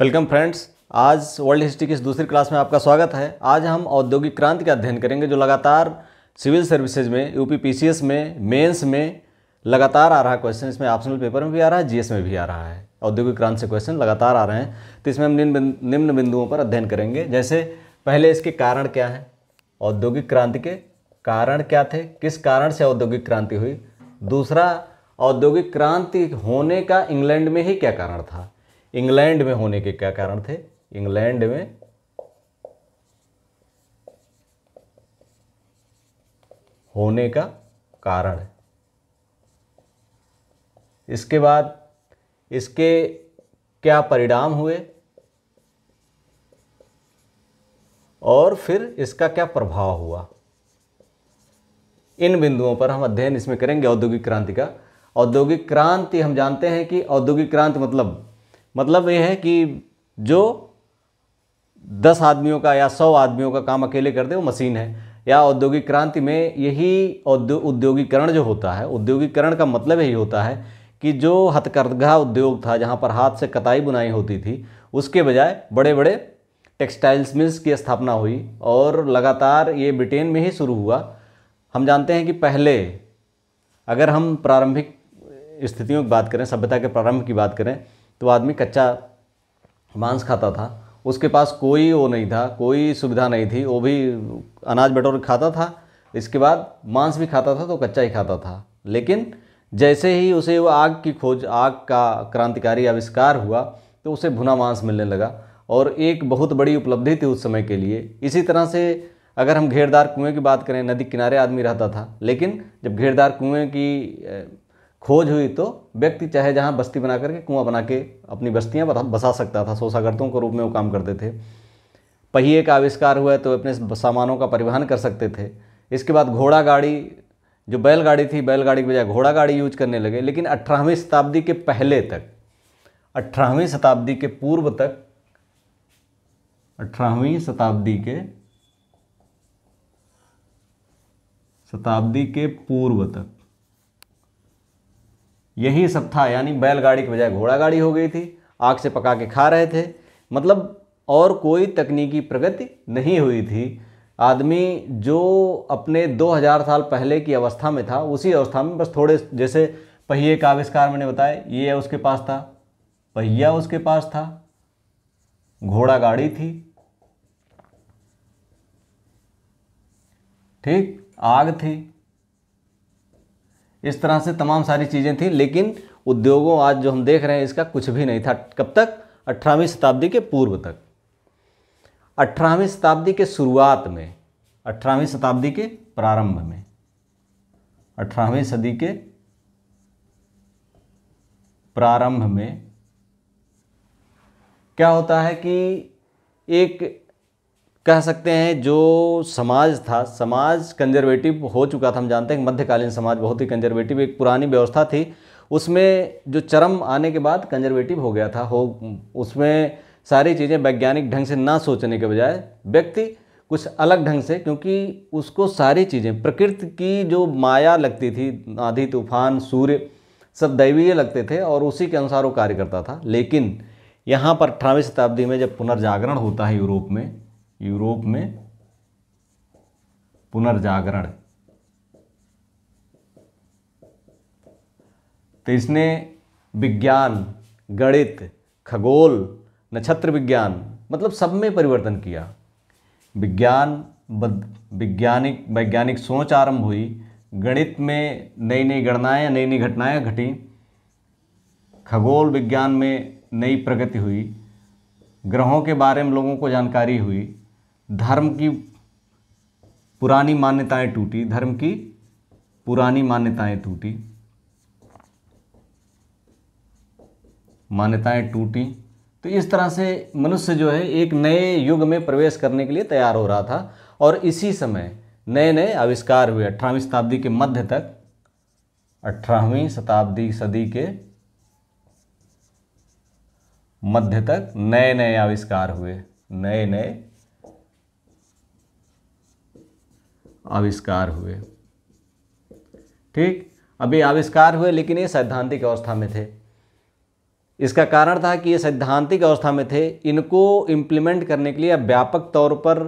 welcome friends आज world history की इस दूसरी क्लास में आपका स्वागत है आज हम औद्योगिक क्रांति का अध्ययन करेंगे जो लगातार सिविल सर्विसेज में यूपी पीसीएस में मेंस में लगातार आ रहा है क्वेश्चन इसमें ऑप्शनल पेपर में भी आ रहा है जीएस में भी आ रहा है औद्योगिक क्रांति से क्वेश्चन लगातार आ रहे हैं तो इसमें हम निम्न बिंदुओं पर अध्ययन करेंगे जैसे पहले इसके कारण क्या हैं औद्योगिक क्रांति के कारण क्या थे किस कारण से औद्योगिक क्रांति हुई दूसरा औद्योगिक क्रांति होने का इंग्लैंड में ही क्या कारण था इंग्लैंड में होने के क्या कारण थे इंग्लैंड में होने का कारण है इसके बाद इसके क्या परिणाम हुए और फिर इसका क्या प्रभाव हुआ इन बिंदुओं पर हम अध्ययन इसमें करेंगे औद्योगिक क्रांति का औद्योगिक क्रांति हम जानते हैं कि औद्योगिक क्रांति मतलब मतलब ये है कि जो दस आदमियों का या सौ आदमियों का काम अकेले कर दे वो मशीन है या औद्योगिक क्रांति में यही उद्योगीकरण जो होता है उद्योगीकरण का मतलब यही होता है कि जो हथकरघा उद्योग था जहाँ पर हाथ से कताई बुनाई होती थी उसके बजाय बड़े बड़े टेक्सटाइल्स मिल्स की स्थापना हुई और लगातार ये ब्रिटेन में ही शुरू हुआ हम जानते हैं कि पहले अगर हम प्रारंभिक स्थितियों की बात करें सभ्यता के प्रारंभ की बात करें तो आदमी कच्चा मांस खाता था उसके पास कोई वो नहीं था कोई सुविधा नहीं थी वो भी अनाज बटोर खाता था इसके बाद मांस भी खाता था तो कच्चा ही खाता था लेकिन जैसे ही उसे वो आग की खोज आग का क्रांतिकारी आविष्कार हुआ तो उसे भुना मांस मिलने लगा और एक बहुत बड़ी उपलब्धि थी उस समय के लिए इसी तरह से अगर हम घेरदार कुएं की बात करें नदी किनारे आदमी रहता था लेकिन जब घेरदार कुएं की खोज हुई तो व्यक्ति चाहे जहाँ बस्ती बना करके कुआं बना के अपनी बस्तियाँ बसा सकता था सोसागर्तों के रूप में वो काम करते थे पहिए का आविष्कार हुआ तो अपने सामानों का परिवहन कर सकते थे इसके बाद घोड़ा गाड़ी जो बैलगाड़ी थी बैलगाड़ी की बजाय घोड़ा गाड़ी यूज करने लगे लेकिन अठारहवीं शताब्दी के पहले तक अठारहवीं शताब्दी के पूर्व तक अठारहवीं शताब्दी के शताब्दी के पूर्व तक यही सब था यानी बैलगाड़ी के बजाय घोड़ा गाड़ी हो गई थी आग से पका के खा रहे थे मतलब और कोई तकनीकी प्रगति नहीं हुई थी आदमी जो अपने 2000 साल पहले की अवस्था में था उसी अवस्था में बस थोड़े जैसे पहिए का आविष्कार मैंने बताया ये उसके पास था पहिया उसके पास था घोड़ा गाड़ी थी ठीक आग थी इस तरह से तमाम सारी चीज़ें थी लेकिन उद्योगों आज जो हम देख रहे हैं इसका कुछ भी नहीं था कब तक अठारहवीं शताब्दी के पूर्व तक अठारहवीं शताब्दी के शुरुआत में अठारहवीं शताब्दी के प्रारंभ में अठारहवीं सदी के प्रारंभ में क्या होता है कि एक कह सकते हैं जो समाज था समाज कंजर्वेटिव हो चुका था हम जानते हैं मध्यकालीन समाज बहुत ही कंजर्वेटिव एक पुरानी व्यवस्था थी उसमें जो चरम आने के बाद कंजर्वेटिव हो गया था हो उसमें सारी चीज़ें वैज्ञानिक ढंग से ना सोचने के बजाय व्यक्ति कुछ अलग ढंग से क्योंकि उसको सारी चीज़ें प्रकृति की जो माया लगती थी आंधी तूफान सूर्य सब दैवीय लगते थे और उसी के अनुसार वो कार्य करता था लेकिन यहाँ पर अठारहवीं शताब्दी में जब पुनर्जागरण होता है यूरोप में यूरोप में पुनर्जागरण तो इसने विज्ञान गणित खगोल नक्षत्र विज्ञान मतलब सब में परिवर्तन किया विज्ञान वैज्ञानिक वैज्ञानिक सोच आरंभ हुई गणित में नई नई गणनाएं नई नई घटनाएं घटी खगोल विज्ञान में नई प्रगति हुई ग्रहों के बारे में लोगों को जानकारी हुई धर्म की पुरानी मान्यताएं टूटी धर्म की पुरानी मान्यताएं टूटी मान्यताएं टूटी तो इस तरह से मनुष्य जो है एक नए युग में प्रवेश करने के लिए तैयार हो रहा था और इसी समय नए नए आविष्कार हुए अठारहवीं शताब्दी के मध्य तक अठारहवीं शताब्दी सदी के मध्य तक नए नए आविष्कार हुए नए नए आविष्कार हुए ठीक अभी आविष्कार हुए लेकिन ये सैद्धांतिक अवस्था में थे इसका कारण था कि ये सैद्धांतिक अवस्था में थे इनको इम्प्लीमेंट करने के लिए व्यापक तौर पर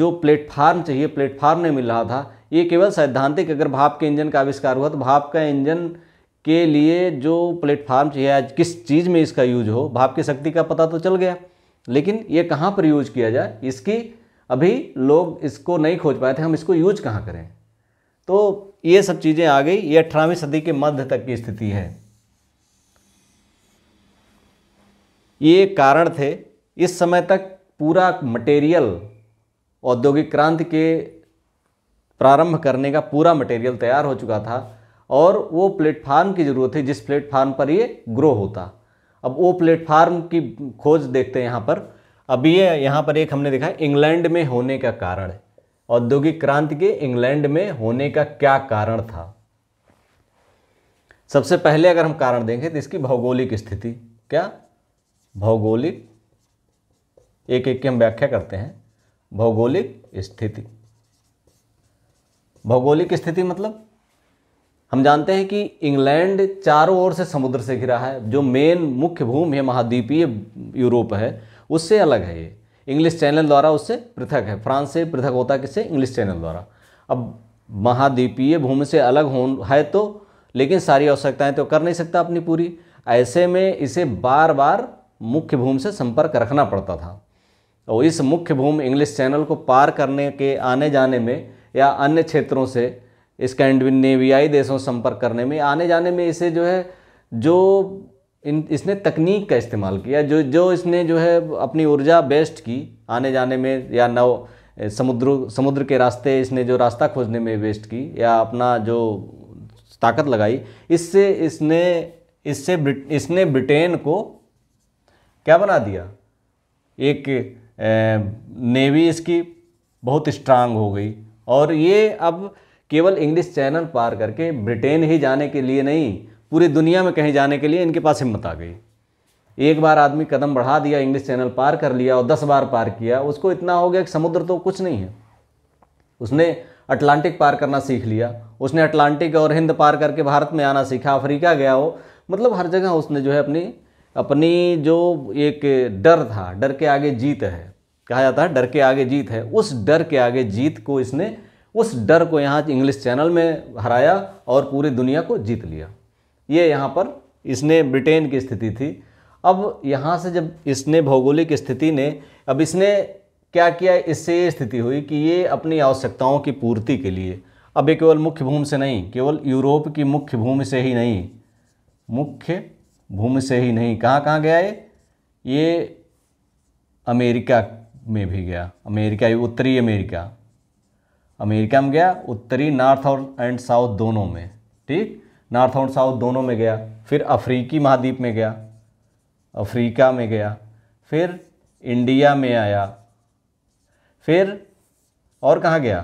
जो प्लेटफार्म चाहिए प्लेटफार्म नहीं मिल रहा था ये केवल सैद्धांतिक अगर भाप के इंजन का आविष्कार हुआ तो भाप का इंजन के लिए जो प्लेटफार्म चाहिए आज किस चीज़ में इसका यूज हो भाप की शक्ति का पता तो चल गया लेकिन ये कहाँ पर यूज किया जाए इसकी अभी लोग इसको नहीं खोज पाए थे हम इसको यूज कहाँ करें तो ये सब चीज़ें आ गई ये अठारहवीं सदी के मध्य तक की स्थिति है ये कारण थे इस समय तक पूरा मटेरियल औद्योगिक क्रांति के प्रारंभ करने का पूरा मटेरियल तैयार हो चुका था और वो प्लेटफार्म की ज़रूरत थी जिस प्लेटफार्म पर ये ग्रो होता अब वो प्लेटफार्म की खोज देखते हैं यहाँ पर अब ये यहाँ पर एक हमने देखा इंग्लैंड में होने का कारण औद्योगिक क्रांति के इंग्लैंड में होने का क्या कारण था सबसे पहले अगर हम कारण देखें तो इसकी भौगोलिक स्थिति क्या भौगोलिक एक एक की हम व्याख्या करते हैं भौगोलिक स्थिति भौगोलिक स्थिति मतलब हम जानते हैं कि इंग्लैंड चारों ओर से समुद्र से घिरा है जो मेन मुख्य भूमि है महाद्वीपीय यूरोप है उससे अलग है ये इंग्लिश चैनल द्वारा उससे पृथक है फ्रांस से पृथक होता किससे इंग्लिश चैनल द्वारा अब महाद्वीपीय भूमि से अलग हो है तो लेकिन सारी आवश्यकताएं तो कर नहीं सकता अपनी पूरी ऐसे में इसे बार बार मुख्य भूमि से संपर्क रखना पड़ता था और इस मुख्य भूमि इंग्लिश चैनल को पार करने के आने जाने में या अन्य क्षेत्रों से स्कैंडविनेवियाई देशों से संपर्क करने में आने जाने में इसे जो है जो इन इसने तकनीक का इस्तेमाल किया जो जो इसने जो है अपनी ऊर्जा वेस्ट की आने जाने में या नव समुद्र समुद्र के रास्ते इसने जो रास्ता खोजने में वेस्ट की या अपना जो ताकत लगाई इससे इसने इससे ब्रिट, इसने ब्रिटेन को क्या बना दिया एक नेवी इसकी बहुत स्ट्रांग हो गई और ये अब केवल इंग्लिश चैनल पार करके ब्रिटेन ही जाने के लिए नहीं पूरी दुनिया में कहीं जाने के लिए इनके पास हिम्मत आ गई एक बार आदमी कदम बढ़ा दिया इंग्लिश चैनल पार कर लिया और दस बार पार किया उसको इतना हो गया कि समुद्र तो कुछ नहीं है उसने अटलांटिक पार करना सीख लिया उसने अटलांटिक और हिंद पार करके भारत में आना सीखा अफ्रीका गया हो मतलब हर जगह उसने जो है अपनी अपनी जो एक डर था डर के आगे जीत है कहा जाता है डर के आगे जीत है उस डर के आगे जीत को इसने उस डर को यहाँ इंग्लिश चैनल में हराया और पूरी दुनिया को जीत लिया ये यहाँ पर इसने ब्रिटेन की स्थिति थी अब यहाँ से जब इसने भौगोलिक स्थिति ने अब इसने क्या किया इससे ये स्थिति हुई कि ये अपनी आवश्यकताओं की पूर्ति के लिए अब ये केवल मुख्य भूमि से नहीं केवल यूरोप की मुख्य भूमि से ही नहीं मुख्य भूमि से ही नहीं कहाँ कहाँ गया ये ये अमेरिका में भी गया अमेरिका उत्तरी अमेरिका अमेरिका में गया उत्तरी नॉर्थ और एंड साउथ दोनों में ठीक नॉर्थ और साउथ दोनों में गया फिर अफ्रीकी महाद्वीप में गया अफ्रीका में गया फिर इंडिया में आया फिर और कहाँ गया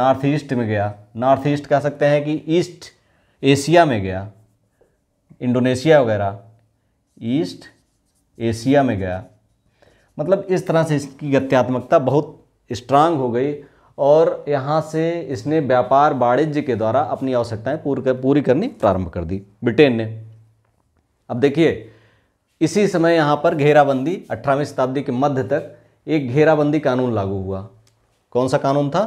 नॉर्थ ईस्ट में गया नॉर्थ ईस्ट कह सकते हैं कि ईस्ट एशिया में गया इंडोनेशिया वगैरह ईस्ट एशिया में गया मतलब इस तरह से इसकी गत्यात्मकता बहुत स्ट्रांग हो गई और यहाँ से इसने व्यापार वाणिज्य के द्वारा अपनी आवश्यकताएं पूरी कर, पूरी करनी प्रारंभ कर दी ब्रिटेन ने अब देखिए इसी समय यहाँ पर घेराबंदी अठारहवीं शताब्दी के मध्य तक एक घेराबंदी कानून लागू हुआ कौन सा कानून था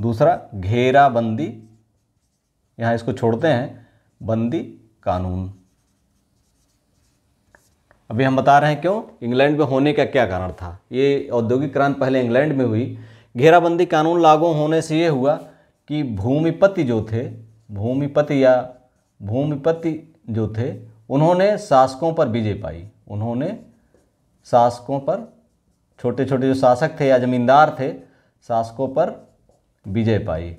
दूसरा घेराबंदी यहाँ इसको छोड़ते हैं बंदी कानून अभी हम बता रहे हैं क्यों इंग्लैंड में होने का क्या कारण था ये औद्योगिक क्रांति पहले इंग्लैंड में हुई घेराबंदी कानून लागू होने से ये हुआ कि भूमिपति जो थे भूमिपति या भूमिपति जो थे उन्होंने शासकों पर विजय पाई उन्होंने शासकों पर छोटे छोटे जो शासक थे या जमींदार थे शासकों पर विजय पाई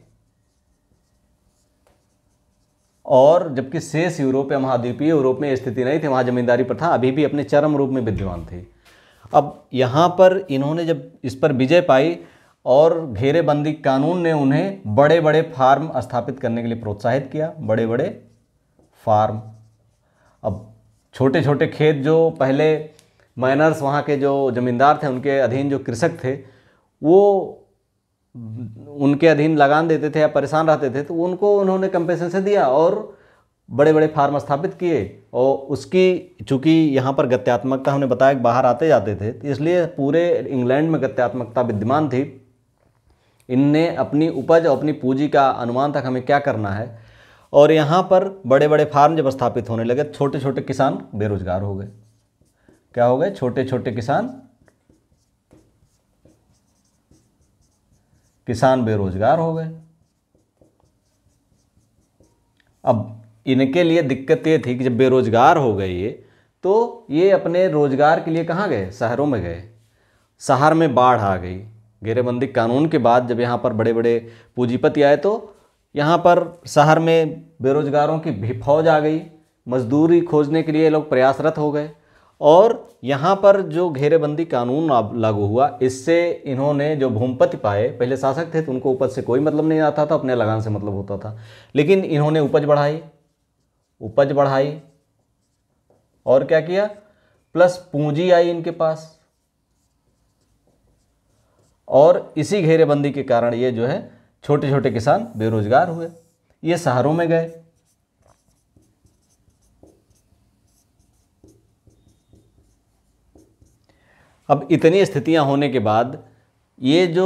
और जबकि शेष यूरोप या महाद्वीपीय यूरोप में स्थिति नहीं थी वहाँ जमींदारी प्रथा अभी भी अपने चरम रूप में विद्यमान थी अब यहाँ पर इन्होंने जब इस पर विजय पाई और घेरेबंदी कानून ने उन्हें बड़े बड़े फार्म स्थापित करने के लिए प्रोत्साहित किया बड़े बड़े फार्म अब छोटे छोटे खेत जो पहले माइनर्स वहाँ के जो ज़मींदार थे उनके अधीन जो कृषक थे वो उनके अधीन लगान देते थे या परेशान रहते थे तो उनको उन्होंने कंपेसेंसन दिया और बड़े बड़े फार्म स्थापित किए और उसकी चूँकि यहाँ पर गत्यात्मकता हमने बताया कि बाहर आते जाते थे तो इसलिए पूरे इंग्लैंड में गत्यात्मकता विद्यमान थी इनने अपनी उपज और अपनी पूंजी का अनुमान तक हमें क्या करना है और यहाँ पर बड़े बड़े फार्म जब स्थापित होने लगे छोटे छोटे किसान बेरोजगार हो गए क्या हो गए छोटे छोटे किसान किसान बेरोजगार हो गए अब इनके लिए दिक्कत ये थी कि जब बेरोजगार हो गए ये तो ये अपने रोजगार के लिए कहाँ गए शहरों में गए शहर में बाढ़ आ गई घेरेबंदी कानून के बाद जब यहाँ पर बड़े बड़े पूंजीपति आए तो यहाँ पर शहर में बेरोजगारों की भी फौज आ गई मजदूरी खोजने के लिए लोग प्रयासरत हो गए और यहाँ पर जो घेरेबंदी कानून लागू हुआ इससे इन्होंने जो भूमिपति पाए पहले शासक थे तो उनको उपज से कोई मतलब नहीं आता था अपने लगान से मतलब होता था लेकिन इन्होंने उपज बढ़ाई उपज बढ़ाई और क्या किया प्लस पूंजी आई इनके पास और इसी घेरेबंदी के कारण ये जो है छोटे छोटे किसान बेरोजगार हुए ये शहरों में गए अब इतनी स्थितियां होने के बाद ये जो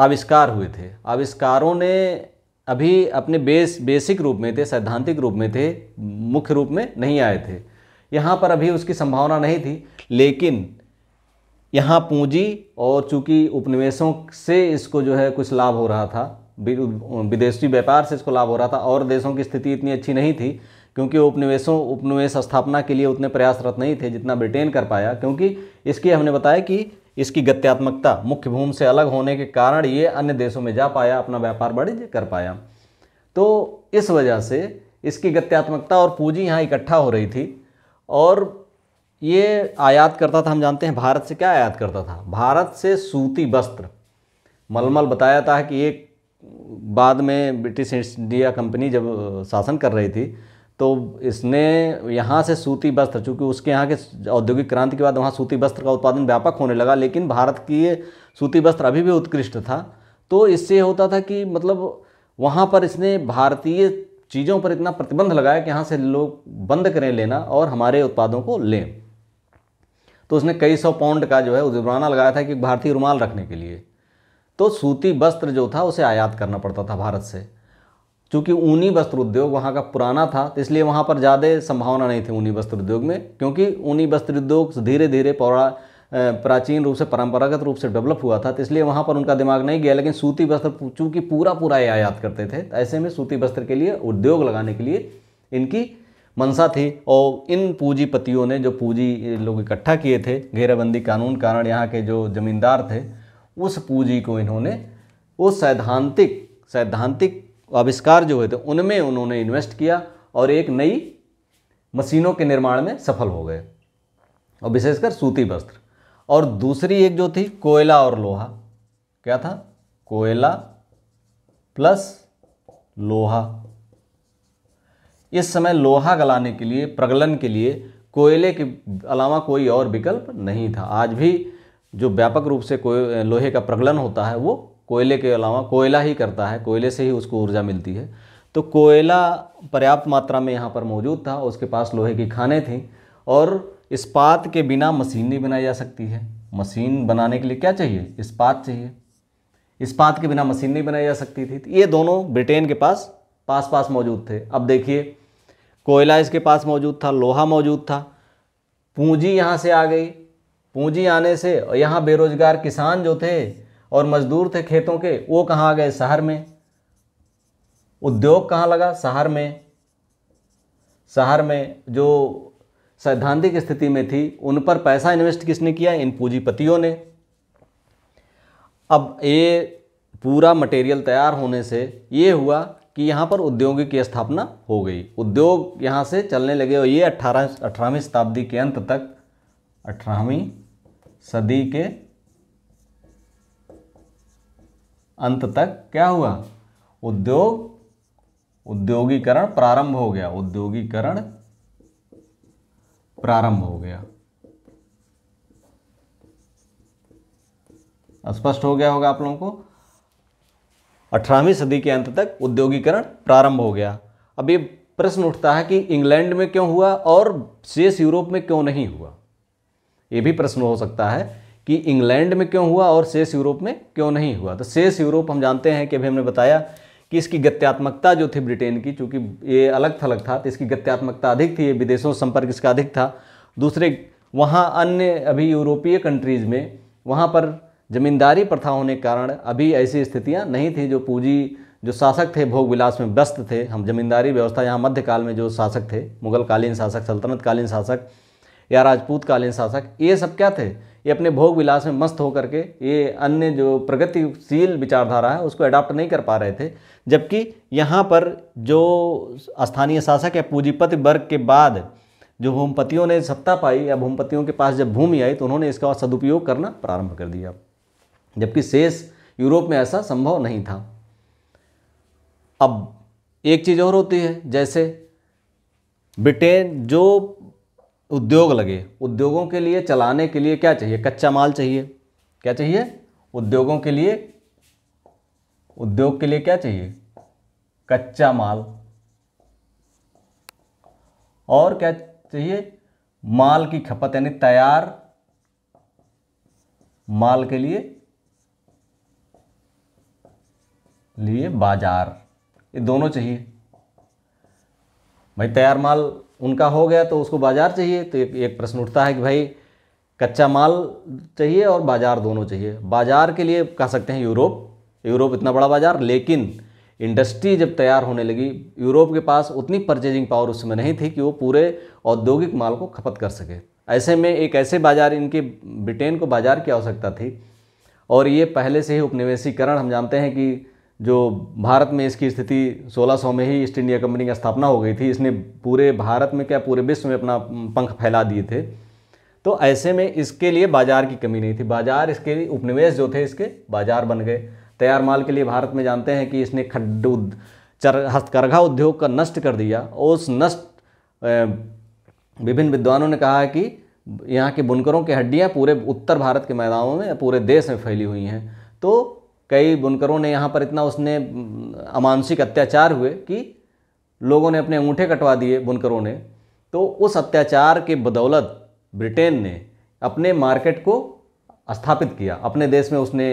आविष्कार हुए थे आविष्कारों ने अभी अपने बेस बेसिक रूप में थे सैद्धांतिक रूप में थे मुख्य रूप में नहीं आए थे यहाँ पर अभी उसकी संभावना नहीं थी लेकिन यहाँ पूंजी और चूंकि उपनिवेशों से इसको जो है कुछ लाभ हो रहा था विदेशी व्यापार से इसको लाभ हो रहा था और देशों की स्थिति इतनी अच्छी नहीं थी क्योंकि उपनिवेशों उपनिवेश स्थापना के लिए उतने प्रयासरत नहीं थे जितना ब्रिटेन कर पाया क्योंकि इसकी हमने बताया कि इसकी गत्यात्मकता मुख्य भूमि से अलग होने के कारण ये अन्य देशों में जा पाया अपना व्यापार वाणिज्य कर पाया तो इस वजह से इसकी गत्यात्मकता और पूंजी यहाँ इकट्ठा हो रही थी और ये आयात करता था हम जानते हैं भारत से क्या आयात करता था भारत से सूती वस्त्र मलमल बताया था कि एक बाद में ब्रिटिश ईस्ट इंडिया कंपनी जब शासन कर रही थी तो इसने यहाँ से सूती वस्त्र चूँकि उसके यहाँ के औद्योगिक क्रांति के बाद वहाँ सूती वस्त्र का उत्पादन व्यापक होने लगा लेकिन भारत की ये सूती वस्त्र अभी भी उत्कृष्ट था तो इससे होता था कि मतलब वहाँ पर इसने भारतीय चीज़ों पर इतना प्रतिबंध लगाया कि यहाँ से लोग बंद करें लेना और हमारे उत्पादों को लें तो उसने कई सौ पाउंड का जो है जुर्माना लगाया था कि भारतीय रुमाल रखने के लिए तो सूती वस्त्र जो था उसे आयात करना पड़ता था भारत से चूँकि ऊनी वस्त्र उद्योग वहाँ का पुराना था तो इसलिए वहाँ पर ज़्यादा संभावना नहीं थी ऊनी वस्त्र उद्योग में क्योंकि ऊनी वस्त्र उद्योग धीरे धीरे पौरा प्राचीन रूप से परंपरागत रूप से डेवलप हुआ था तो इसलिए वहाँ पर उनका दिमाग नहीं गया लेकिन सूती वस्त्र चूँकि पूरा पूरा आयात करते थे तो ऐसे में सूती वस्त्र के लिए उद्योग लगाने के लिए इनकी मनसा थी और इन पूंजीपतियों ने जो पूंजी लोग इकट्ठा किए थे घेराबंदी कानून कारण यहाँ के जो जमींदार थे उस पूंजी को इन्होंने उस सैद्धांतिक सैद्धांतिक आविष्कार जो हुए थे उनमें उन्होंने इन्वेस्ट किया और एक नई मशीनों के निर्माण में सफल हो गए और विशेषकर सूती वस्त्र और दूसरी एक जो थी कोयला और लोहा क्या था कोयला प्लस लोहा इस समय लोहा गलाने के लिए प्रगलन के लिए कोयले के अलावा कोई और विकल्प नहीं था आज भी जो व्यापक रूप से कोय लोहे का प्रगलन होता है वो कोयले के अलावा कोयला ही करता है कोयले से ही उसको ऊर्जा मिलती है तो कोयला पर्याप्त मात्रा में यहाँ पर मौजूद था उसके पास लोहे की खाने थीं और इस्पात के बिना मशीन नहीं बनाई जा सकती है मशीन बनाने के लिए क्या चाहिए इस्पात चाहिए इस्पात के बिना मशीन नहीं बनाई जा सकती थी तो ये दोनों ब्रिटेन के पास पास पास मौजूद थे अब देखिए कोयला इसके पास मौजूद था लोहा मौजूद था पूंजी यहाँ से आ गई पूंजी आने से और यहाँ बेरोजगार किसान जो थे और मजदूर थे खेतों के वो कहाँ आ गए शहर में उद्योग कहाँ लगा शहर में शहर में जो सैद्धांतिक स्थिति में थी उन पर पैसा इन्वेस्ट किसने किया इन पूंजीपतियों ने अब ये पूरा मटेरियल तैयार होने से ये हुआ कि यहाँ पर उद्योगी की स्थापना हो गई उद्योग यहाँ से चलने लगे और ये अट्ठारह अठारहवीं शताब्दी के अंत तक अठारहवीं सदी के अंत तक क्या हुआ उद्योग उद्योगीकरण प्रारंभ हो गया उद्योगीकरण प्रारंभ हो गया स्पष्ट हो गया होगा आप लोगों को अठारहवीं सदी के अंत तक उद्योगीकरण प्रारंभ हो गया अब ये प्रश्न उठता है कि इंग्लैंड में क्यों हुआ और शेष यूरोप में क्यों नहीं हुआ ये भी प्रश्न हो सकता है कि इंग्लैंड में क्यों हुआ और शेष यूरोप में क्यों नहीं हुआ तो शेष यूरोप हम जानते हैं कि अभी हमने बताया कि इसकी गत्यात्मकता जो थी ब्रिटेन की चूँकि ये अलग थलग था तो इसकी गत्यात्मकता अधिक थी ये विदेशों संपर्क इसका अधिक था दूसरे वहाँ अन्य अभी यूरोपीय कंट्रीज़ में वहाँ पर जमींदारी प्रथा होने के कारण अभी ऐसी स्थितियाँ नहीं थी जो पूंजी जो शासक थे भोग विलास में व्यस्त थे हम जमींदारी व्यवस्था यहाँ मध्यकाल में जो शासक थे मुगलकालीन शासक सल्तनतकालीन शासक या राजपूतकालीन शासक ये सब क्या थे ये अपने भोग विलास में मस्त होकर के ये अन्य जो प्रगतिशील विचारधारा है उसको अडाप्ट नहीं कर पा रहे थे जबकि यहाँ पर जो स्थानीय शासक या पूंजीपति वर्ग के बाद जो भूमपतियों ने सत्ता पाई या भूमपतियों के पास जब भूमि आई तो उन्होंने इसका सदुपयोग करना प्रारंभ कर दिया जबकि शेष यूरोप में ऐसा संभव नहीं था अब एक चीज़ और होती है जैसे ब्रिटेन जो उद्योग लगे उद्योगों के लिए चलाने के लिए क्या चाहिए कच्चा माल चाहिए क्या चाहिए उद्योगों के लिए उद्योग के लिए क्या चाहिए कच्चा माल और क्या चाहिए माल की खपत यानी तैयार माल के लिए लिए बाजार ये दोनों चाहिए भाई तैयार माल उनका हो गया तो उसको बाज़ार चाहिए तो एक, एक प्रश्न उठता है कि भाई कच्चा माल चाहिए और बाज़ार दोनों चाहिए बाज़ार के लिए कह सकते हैं यूरोप यूरोप इतना बड़ा बाज़ार लेकिन इंडस्ट्री जब तैयार होने लगी यूरोप के पास उतनी परचेजिंग पावर उस समय नहीं थी कि वो पूरे औद्योगिक माल को खपत कर सके ऐसे में एक ऐसे बाज़ार इनके ब्रिटेन को बाज़ार की आवश्यकता थी और ये पहले से ही उपनिवेशीकरण हम जानते हैं कि जो भारत में इसकी स्थिति 1600 में ही ईस्ट इंडिया कंपनी की स्थापना हो गई थी इसने पूरे भारत में क्या पूरे विश्व में अपना पंख फैला दिए थे तो ऐसे में इसके लिए बाज़ार की कमी नहीं थी बाज़ार इसके लिए उपनिवेश जो थे इसके बाज़ार बन गए तैयार माल के लिए भारत में जानते हैं कि इसने खड्ड चर हस्तकरघा उद्योग का नष्ट कर दिया और उस नष्ट विभिन्न विद्वानों ने कहा है कि यहाँ के बुनकरों की हड्डियाँ पूरे उत्तर भारत के मैदानों में पूरे देश में फैली हुई हैं तो कई बुनकरों ने यहाँ पर इतना उसने अमानसिक अत्याचार हुए कि लोगों ने अपने अंगूठे कटवा दिए बुनकरों ने तो उस अत्याचार के बदौलत ब्रिटेन ने अपने मार्केट को स्थापित किया अपने देश में उसने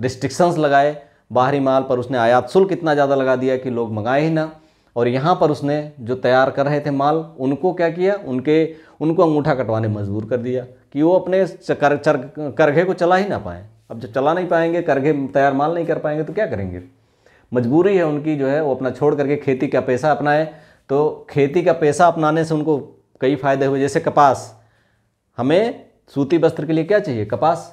रिस्ट्रिक्शंस लगाए बाहरी माल पर उसने आयात शुल्क इतना ज़्यादा लगा दिया कि लोग मंगाए ही ना और यहाँ पर उसने जो तैयार कर रहे थे माल उनको क्या किया उनके उनको अंगूठा कटवाने मजबूर कर दिया कि वो अपने करघे को चला ही ना पाएँ अब जब चला नहीं पाएंगे करघे तैयार माल नहीं कर पाएंगे तो क्या करेंगे मजबूरी है उनकी जो है वो अपना छोड़ करके खेती का पैसा अपनाए तो खेती का पैसा अपनाने से उनको कई फ़ायदे हुए जैसे कपास हमें सूती वस्त्र के लिए क्या चाहिए कपास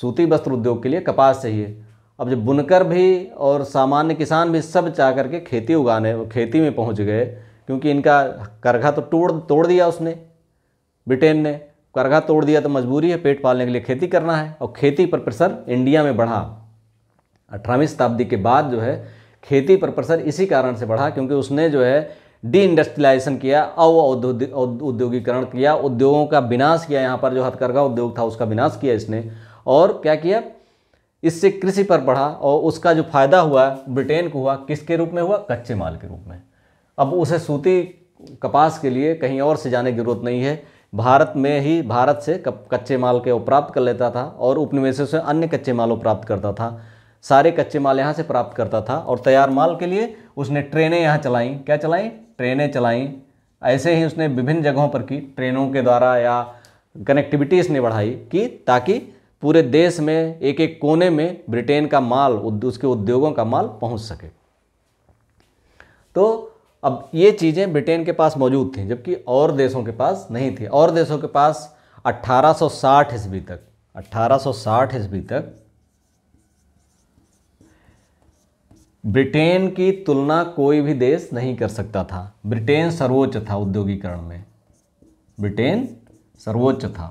सूती वस्त्र उद्योग के लिए कपास चाहिए अब जब बुनकर भी और सामान्य किसान भी सब चाह करके खेती उगाने खेती में पहुंच गए क्योंकि इनका करघा तो तोड़ तोड़ दिया उसने ब्रिटेन ने करघा तोड़ दिया तो मजबूरी है पेट पालने के लिए खेती करना है और खेती पर प्रसर इंडिया में बढ़ा अठारहवीं शताब्दी के बाद जो है खेती पर प्रसर इसी कारण से बढ़ा क्योंकि उसने जो है डी इंडस्ट्रियलाइजेशन किया औद्योगिकरण किया उद्योगों का विनाश किया यहाँ पर जो हथकरघा उद्योग था उसका विनाश किया इसने और क्या किया इससे कृषि पर बढ़ा और उसका जो फायदा हुआ ब्रिटेन को हुआ किसके रूप में हुआ कच्चे माल के रूप में अब उसे सूती कपास के लिए कहीं और से जाने की जरूरत नहीं है भारत में ही भारत से कच्चे माल के प्राप्त कर लेता था और उपनिवेशों से अन्य कच्चे मालों प्राप्त करता था सारे कच्चे माल यहाँ से प्राप्त करता था और तैयार माल के लिए उसने ट्रेनें यहाँ चलाईं क्या चलाईं ट्रेनें चलाईं ऐसे ही उसने विभिन्न जगहों पर की ट्रेनों के द्वारा या कनेक्टिविटी इसने बढ़ाई कि ताकि पूरे देश में एक एक कोने में ब्रिटेन का माल उसके उद्योगों का माल पहुँच सके तो अब ये चीज़ें ब्रिटेन के पास मौजूद थी जबकि और देशों के पास नहीं थी और देशों के पास 1860 सौ ईस्वी तक 1860 सौ ईस्वी तक ब्रिटेन की तुलना कोई भी देश नहीं कर सकता था ब्रिटेन सर्वोच्च था उद्योगीकरण में ब्रिटेन सर्वोच्च था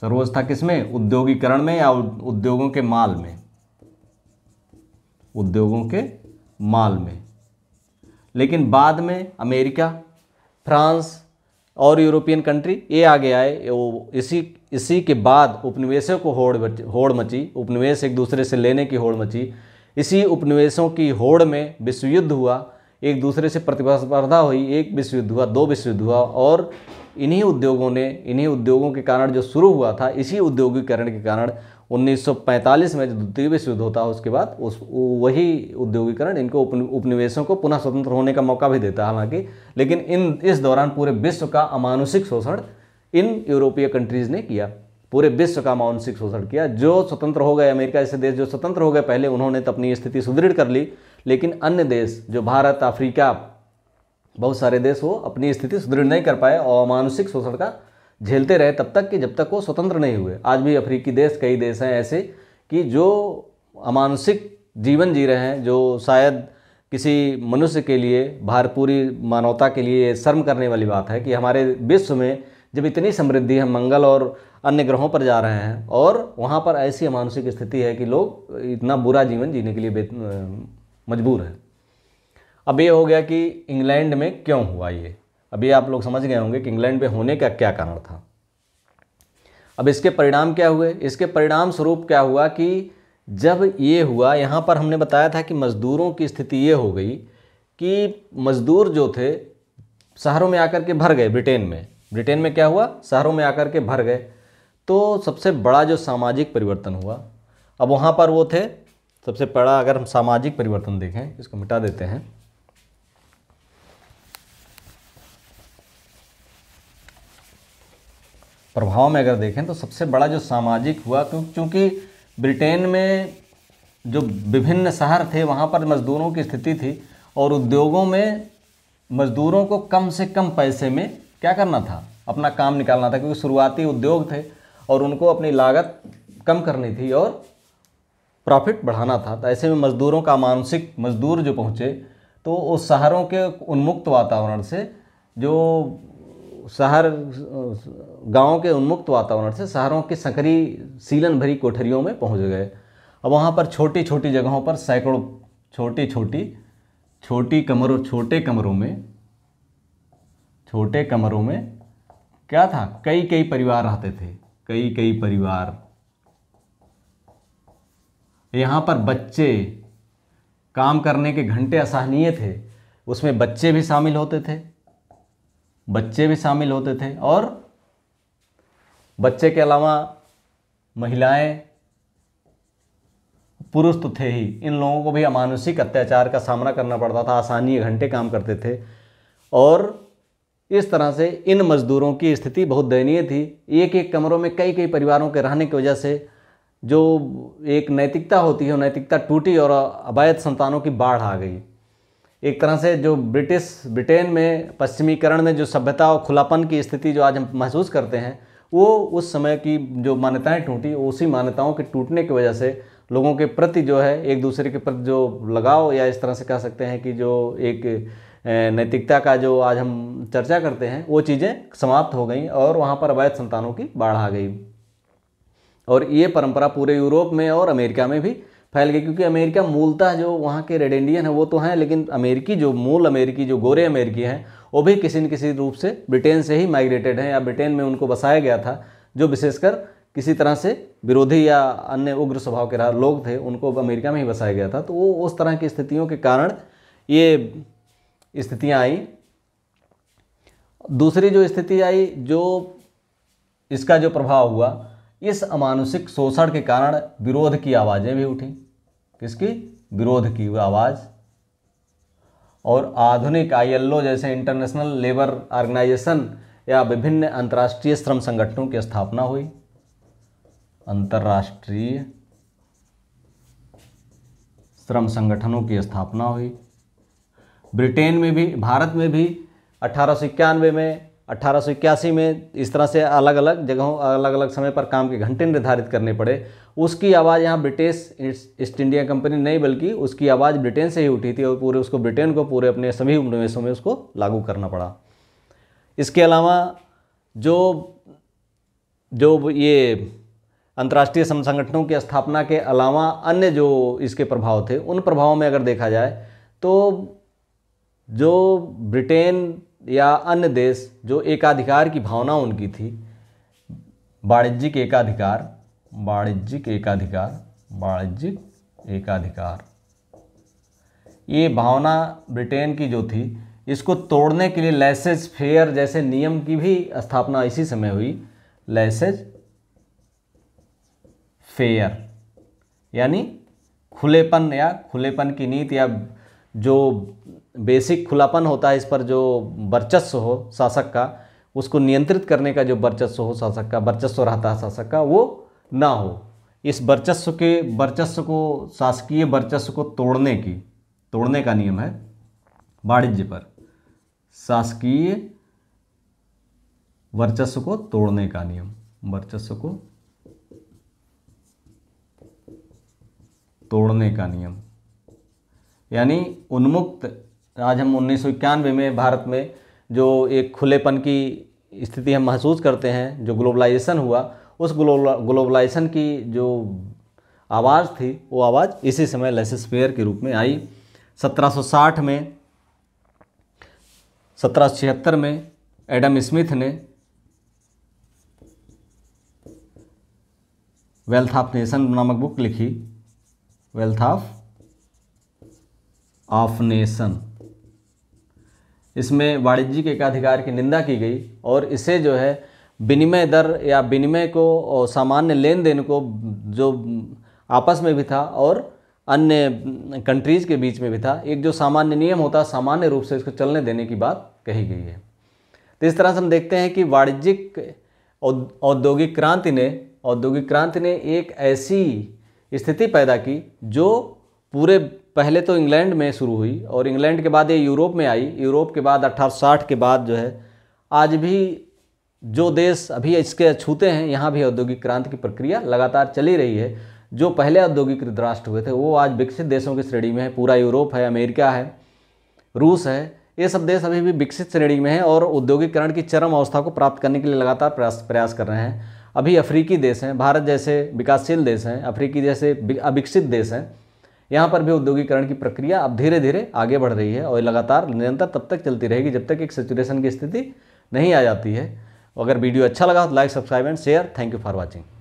सर्वोच्च था किसमें उद्योगीकरण में या उद्योगों के माल में उद्योगों के माल में लेकिन बाद में अमेरिका फ्रांस और यूरोपियन कंट्री ये आगे आए वो इसी इसी के बाद उपनिवेशों को होड़ होड़ मची उपनिवेश एक दूसरे से लेने की होड़ मची इसी उपनिवेशों की होड़ में विश्व युद्ध हुआ एक दूसरे से प्रतिस्पर्धा हुई एक विश्व युद्ध हुआ दो विश्व युद्ध हुआ और इन्हीं उद्योगों ने इन्हीं उद्योगों के कारण जो शुरू हुआ था इसी उद्योगीकरण के कारण 1945 में जो द्वितीय विश्व युद्ध होता है उसके बाद उस वही उद्योगीकरण इनको उपनिवेशों को पुनः स्वतंत्र होने का मौका भी देता है हालांकि लेकिन इन इस दौरान पूरे विश्व का अमानुषिक शोषण इन यूरोपीय कंट्रीज़ ने किया पूरे विश्व का मानसिक शोषण किया जो स्वतंत्र हो गए अमेरिका जैसे देश जो स्वतंत्र हो गए पहले उन्होंने तो अपनी स्थिति सुदृढ़ कर ली लेकिन अन्य देश जो भारत अफ्रीका बहुत सारे देश वो अपनी स्थिति सुदृढ़ नहीं कर पाए और मानसिक शोषण का झेलते रहे तब तक कि जब तक वो स्वतंत्र नहीं हुए आज भी अफ्रीकी देश कई देश हैं ऐसे कि जो अमानसिक जीवन जी रहे हैं जो शायद किसी मनुष्य के लिए भार पूरी मानवता के लिए शर्म करने वाली बात है कि हमारे विश्व में जब इतनी समृद्धि हम मंगल और अन्य ग्रहों पर जा रहे हैं और वहाँ पर ऐसी अमानसिक स्थिति है कि लोग इतना बुरा जीवन जीने के लिए मजबूर हैं अब ये हो गया कि इंग्लैंड में क्यों हुआ ये अभी आप लोग समझ गए होंगे कि इंग्लैंड में होने का क्या कारण था अब इसके परिणाम क्या हुए इसके परिणाम स्वरूप क्या हुआ कि जब ये हुआ यहाँ पर हमने बताया था कि मज़दूरों की स्थिति ये हो गई कि मज़दूर जो थे शहरों में आकर के भर गए ब्रिटेन में ब्रिटेन में क्या हुआ शहरों में आकर के भर गए तो सबसे बड़ा जो सामाजिक परिवर्तन हुआ अब वहाँ पर वो थे सबसे बड़ा अगर हम सामाजिक परिवर्तन देखें इसको मिटा देते हैं प्रभाव में अगर देखें तो सबसे बड़ा जो सामाजिक हुआ क्योंकि ब्रिटेन में जो विभिन्न शहर थे वहाँ पर मज़दूरों की स्थिति थी और उद्योगों में मज़दूरों को कम से कम पैसे में क्या करना था अपना काम निकालना था क्योंकि शुरुआती उद्योग थे और उनको अपनी लागत कम करनी थी और प्रॉफिट बढ़ाना था तो ऐसे में मज़दूरों का मानसिक मज़दूर जो पहुँचे तो उस शहरों के उन्मुक्त वातावरण से जो शहर गाँव के उन्मुक्त वातावरण से शहरों की संकरी सीलन भरी कोठरियों में पहुँच गए अब वहाँ पर छोटी छोटी जगहों पर सैकड़ों छोटी छोटी छोटी कमरों छोटे कमरों में छोटे कमरों में क्या था कई कई परिवार रहते थे कई कई परिवार यहाँ पर बच्चे काम करने के घंटे असहनीय थे उसमें बच्चे भी शामिल होते थे बच्चे भी शामिल होते थे और बच्चे के अलावा महिलाएं पुरुष तो थे ही इन लोगों को भी अमानुषिक अत्याचार का सामना करना पड़ता था आसानी घंटे काम करते थे और इस तरह से इन मज़दूरों की स्थिति बहुत दयनीय थी एक एक कमरों में कई कई परिवारों के रहने की वजह से जो एक नैतिकता होती है नैतिकता टूटी और अवैध संतानों की बाढ़ आ गई एक तरह से जो ब्रिटिश ब्रिटेन में पश्चिमीकरण में जो सभ्यता और खुलापन की स्थिति जो आज हम महसूस करते हैं वो उस समय की जो मान्यताएं टूटी उसी मान्यताओं के टूटने की वजह से लोगों के प्रति जो है एक दूसरे के प्रति जो लगाव या इस तरह से कह सकते हैं कि जो एक नैतिकता का जो आज हम चर्चा करते हैं वो चीज़ें समाप्त हो गई और वहाँ पर अवैध संतानों की बाढ़ आ गई और ये परंपरा पूरे यूरोप में और अमेरिका में भी फैल गई क्योंकि अमेरिका मूलतः जो वहाँ के रेडेंडियन है वो तो हैं लेकिन अमेरिकी जो मूल अमेरिकी जो गोरे अमेरिकी हैं वो भी किसी न किसी रूप से ब्रिटेन से ही माइग्रेटेड हैं या ब्रिटेन में उनको बसाया गया था जो विशेषकर किसी तरह से विरोधी या अन्य उग्र स्वभाव के लोग थे उनको अमेरिका में ही बसाया गया था तो वो उस तरह की स्थितियों के कारण ये स्थितियाँ आई दूसरी जो स्थिति आई जो इसका जो प्रभाव हुआ इस अमानुषिक शोषण के कारण विरोध की आवाज़ें भी उठी किसकी विरोध की आवाज़ और आधुनिक आईएलओ जैसे इंटरनेशनल लेबर ऑर्गेनाइजेशन या विभिन्न अंतर्राष्ट्रीय श्रम संगठनों की स्थापना हुई अंतर्राष्ट्रीय श्रम संगठनों की स्थापना हुई ब्रिटेन में भी भारत में भी अठारह में अठारह में इस तरह से अलग अलग जगहों अलग अलग समय पर काम के घंटे निर्धारित करने पड़े उसकी आवाज़ यहाँ ब्रिटिश ईस्ट इंडिया कंपनी नहीं बल्कि उसकी आवाज़ ब्रिटेन से ही उठी थी और पूरे उसको ब्रिटेन को पूरे अपने सभी उपनिवेशों में उसको लागू करना पड़ा इसके अलावा जो जो ये अंतर्राष्ट्रीय सम संगठनों की स्थापना के अलावा अन्य जो इसके प्रभाव थे उन प्रभावों में अगर देखा जाए तो जो ब्रिटेन या अन्य देश जो एकाधिकार की भावना उनकी थी वाणिज्यिक एकाधिकार वाणिज्यिक एकाधिकार वाणिज्यिक एकाधिकार ये भावना ब्रिटेन की जो थी इसको तोड़ने के लिए लैसेज फेयर जैसे नियम की भी स्थापना इसी समय हुई लैसेज फेयर यानी खुलेपन या खुलेपन की नीति या जो बेसिक खुलापन होता है इस पर जो वर्चस्व हो शासक का उसको नियंत्रित करने का जो वर्चस्व हो शासक का वर्चस्व रहता है शासक का वो ना हो इस वर्चस्व के वर्चस्व को शासकीय वर्चस्व को तोड़ने की तोड़ने का नियम है वाणिज्य पर शासकीय वर्चस्व को तोड़ने का नियम वर्चस्व को तोड़ने का नियम यानी उन्मुक्त आज हम उन्नीस में भारत में जो एक खुलेपन की स्थिति हम महसूस करते हैं जो ग्लोबलाइजेशन हुआ उस ग्लोबलाइजेशन की जो आवाज़ थी वो आवाज़ इसी समय लेसेस्पेयर के रूप में आई 1760 में 1776 में एडम स्मिथ ने वेल्थ ऑफ नेशन नामक बुक लिखी वेल्थ ऑफ ऑफ नेशन इसमें वाणिज्य के एकाधिकार की निंदा की गई और इसे जो है विनिमय दर या विनिमय को और सामान्य लेन देन को जो आपस में भी था और अन्य कंट्रीज़ के बीच में भी था एक जो सामान्य नियम होता सामान्य रूप से इसको चलने देने की बात कही गई है तो इस तरह से हम देखते हैं कि वाणिज्यिक औद्योगिक क्रांति ने औद्योगिक क्रांति ने एक ऐसी स्थिति पैदा की जो पूरे पहले तो इंग्लैंड में शुरू हुई और इंग्लैंड के बाद ये यूरोप में आई यूरोप के बाद अट्ठारह के बाद जो है आज भी जो देश अभी इसके छूते हैं यहाँ भी औद्योगिक क्रांति की प्रक्रिया लगातार चली रही है जो पहले औद्योगिक राष्ट्र हुए थे वो आज विकसित देशों की श्रेणी में है पूरा यूरोप है अमेरिका है रूस है ये सब देश अभी भी विकसित श्रेणी में है और औद्योगिकरण की चरम अवस्था को प्राप्त करने के लिए लगातार प्रयास प्रयास कर रहे हैं अभी अफ्रीकी देश हैं भारत जैसे विकासशील देश हैं अफ्रीकी जैसे अविकसित देश हैं यहाँ पर भी औद्योगिकरण की प्रक्रिया अब धीरे धीरे आगे बढ़ रही है और लगातार निरंतर तब तक चलती रहेगी जब तक एक सेचुरेशन की स्थिति नहीं आ जाती है अगर वीडियो अच्छा लगा तो like subscribe and share thank you for watching